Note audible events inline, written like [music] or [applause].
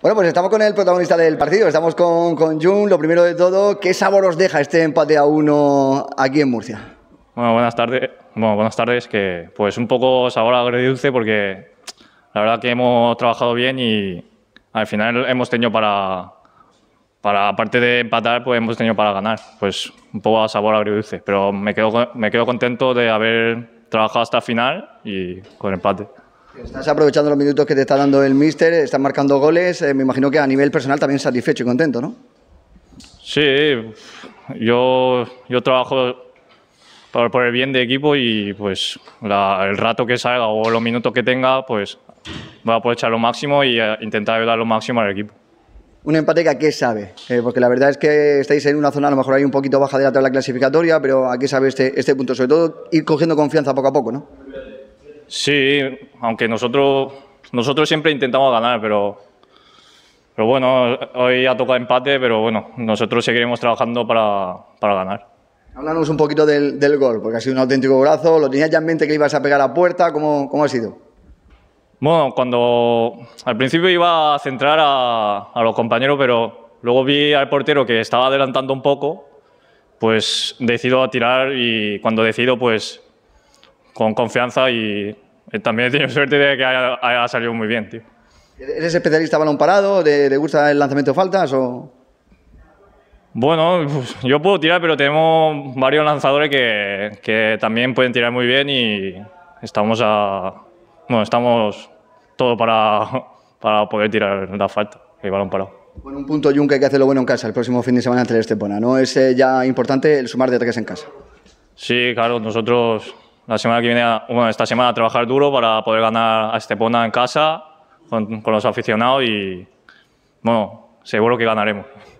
Bueno, pues estamos con el protagonista del partido, estamos con, con Jun. Lo primero de todo, ¿qué sabor os deja este empate a uno aquí en Murcia? Bueno, buenas tardes. Bueno, buenas tardes, que pues un poco sabor agridulce porque la verdad que hemos trabajado bien y al final hemos tenido para, para aparte de empatar, pues hemos tenido para ganar. Pues un poco a sabor agridulce, pero me quedo, me quedo contento de haber trabajado hasta final y con empate. Estás aprovechando los minutos que te está dando el míster, estás marcando goles, eh, me imagino que a nivel personal también satisfecho y contento, ¿no? Sí, yo, yo trabajo por, el bien de equipo y pues el rato que salga o los minutos que tenga, pues voy a aprovechar lo máximo y eh, intentar dar lo máximo al equipo. Un empate que a qué sabe, eh, porque la verdad es que estáis en una zona a lo mejor hay un poquito baja de la tabla clasificatoria, pero a qué sabe este, este punto, sobre todo ir cogiendo confianza poco a poco, ¿no? Sí, aunque nosotros, nosotros siempre intentamos ganar, pero, pero bueno, hoy ha tocado empate, pero bueno, nosotros seguiremos trabajando para, para ganar. Háblanos un poquito del, del, gol, porque ha sido un auténtico brazo, lo tenías ya en mente que ibas a pegar a puerta, ¿cómo, cómo ha sido? Bueno, cuando al principio iba a centrar a, a los compañeros, pero luego vi al portero que estaba adelantando un poco, pues decido a tirar y cuando decido, pues con confianza y también tiene suerte de que haya, salido muy bien, tío. ¿Eres especialista balón parado? ¿Te, gusta el lanzamiento de faltas o...? Bueno, pues, yo puedo tirar, pero tenemos varios lanzadores que, que también pueden tirar muy bien y estamos a... Bueno, estamos todo para, [laughs] para poder tirar la falta, el balón parado. Bueno, un punto Jun que hay que hacerlo bueno en casa el próximo fin de semana ante el Estepona, ¿no? Es eh, ya importante el sumar de ataques en casa. Sí, claro, nosotros la semana que viene, bueno, esta semana trabajar duro para poder ganar a Estepona en casa con, con los aficionados y, bueno, seguro que ganaremos.